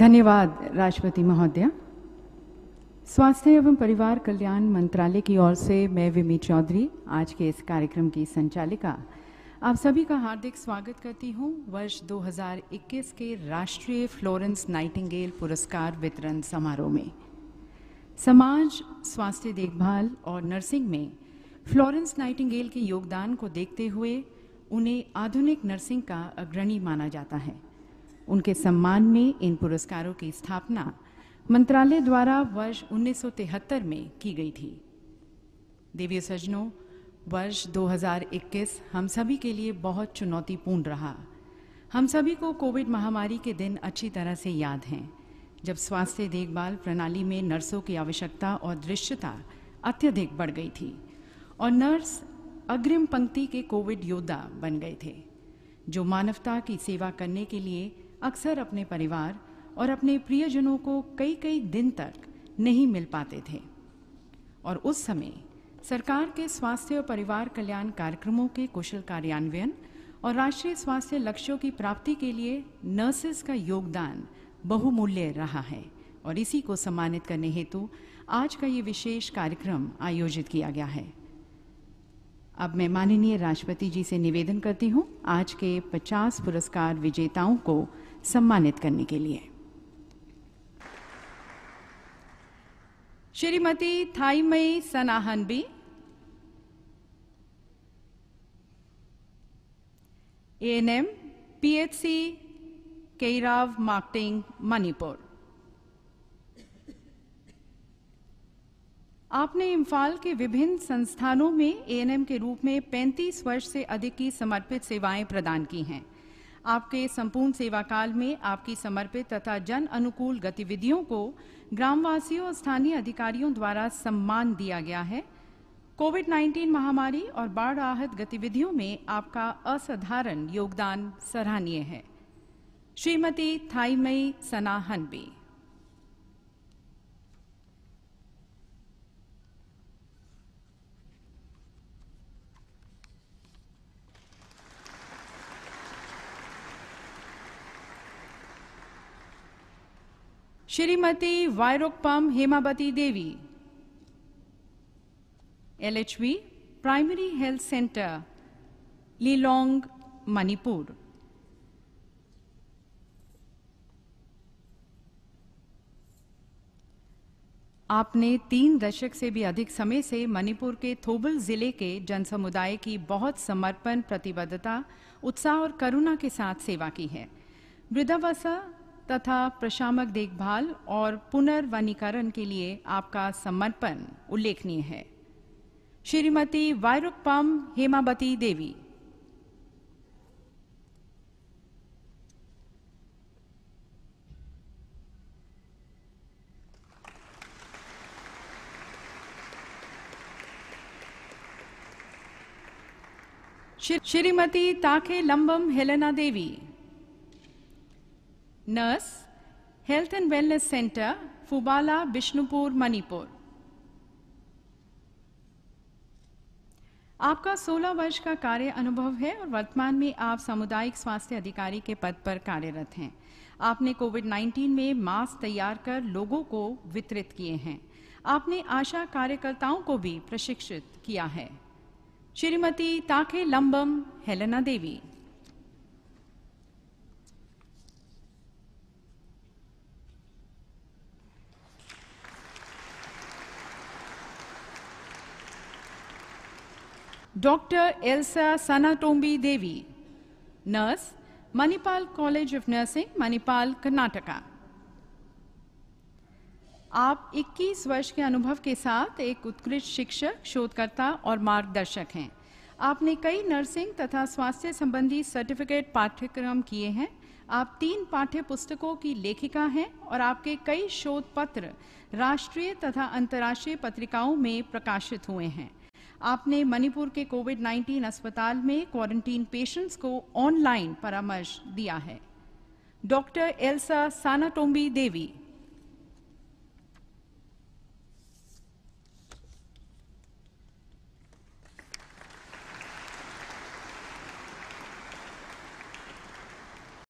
धन्यवाद राष्ट्रपति महोदय स्वास्थ्य एवं परिवार कल्याण मंत्रालय की ओर से मैं विमी चौधरी आज के इस कार्यक्रम की संचालिका आप सभी का हार्दिक स्वागत करती हूं वर्ष 2021 के राष्ट्रीय फ्लोरेंस नाइटिंगेल पुरस्कार वितरण समारोह में समाज स्वास्थ्य देखभाल और नर्सिंग में फ्लोरेंस नाइटिंगेल के योगदान को देखते हुए उन्हें आधुनिक नर्सिंग का अग्रणी माना जाता है उनके सम्मान में इन पुरस्कारों की स्थापना मंत्रालय द्वारा वर्ष 1973 में की गई थी देवी सज्जनों वर्ष 2021 हम सभी के लिए बहुत चुनौतीपूर्ण रहा हम सभी को कोविड महामारी के दिन अच्छी तरह से याद हैं जब स्वास्थ्य देखभाल प्रणाली में नर्सों की आवश्यकता और दृश्यता अत्यधिक बढ़ गई थी और नर्स अग्रिम पंक्ति के कोविड योद्धा बन गए थे जो मानवता की सेवा करने के लिए अक्सर अपने परिवार और अपने प्रियजनों को कई कई दिन तक नहीं मिल पाते थे और उस समय सरकार के स्वास्थ्य और परिवार कल्याण कार्यक्रमों के कुशल कार्यान्वयन और राष्ट्रीय स्वास्थ्य लक्ष्यों की प्राप्ति के लिए नर्सेस का योगदान बहुमूल्य रहा है और इसी को सम्मानित करने हेतु आज का ये विशेष कार्यक्रम आयोजित किया गया है अब मैं माननीय राष्ट्रपति जी से निवेदन करती हूँ आज के 50 पुरस्कार विजेताओं को सम्मानित करने के लिए श्रीमती थाईमई सनाहन भी एएनएम पीएचसी केराव मार्केटिंग मणिपुर आपने इम्फाल के विभिन्न संस्थानों में एएनएम के रूप में 35 वर्ष से अधिक की समर्पित सेवाएं प्रदान की हैं आपके संपूर्ण सेवाकाल में आपकी समर्पित तथा जन अनुकूल गतिविधियों को ग्रामवासियों और स्थानीय अधिकारियों द्वारा सम्मान दिया गया है कोविड 19 महामारी और बाढ़ राहत गतिविधियों में आपका असाधारण योगदान सराहनीय है श्रीमती थाईमई सनाहन भी Shrimati Wairokpam Hemavati Devi LHV primary health centre Lilong Manipur आपने तीन दशक से भी अधिक समय से मणिपुर के थोबल जिले के जनसमुदाय की बहुत समर्पण प्रतिबद्धता उत्साह और करुणा के साथ सेवा की है वृद्धावस्था तथा प्रशामक देखभाल और पुनर्वनीकरण के लिए आपका समर्पण उल्लेखनीय है Shrimati वायरुपम Hemavati Devi Shrimati Takellambam Helena Devi nurse, Health and Wellness Center, Fubala, Bishnupur, Manipur. आपका 16 वर्ष का कार्य अनुभव है और वर्तमान में आप सामुदायिक स्वास्थ्य अधिकारी के पद पर कार्यरत हैं आपने कोविड 19 में मास्क तैयार कर लोगों को वितरित किए हैं आपने आशा कार्यकर्ताओं को भी प्रशिक्षित किया है Shrimati Takellambam Helena Devi Dr. Elsa Sanatombi Devi, nurse, Manipal College of Nursing, Manipal, Karnataka. आप 21 वर्ष के अनुभव के साथ एक उत्कृष्ट शिक्षक शोधकर्ता और मार्गदर्शक हैं आपने कई नर्सिंग तथा स्वास्थ्य संबंधी सर्टिफिकेट पाठ्यक्रम किए हैं आप तीन पाठ्य पुस्तकों की लेखिका हैं और आपके कई शोध पत्र राष्ट्रीय तथा अंतर्राष्ट्रीय पत्रिकाओं में प्रकाशित हुए हैं आपने मणिपुर के कोविड 19 अस्पताल में क्वारंटीन पेशेंट्स को ऑनलाइन परामर्श दिया है डॉक्टर एल्सा सानाटोम्बी देवी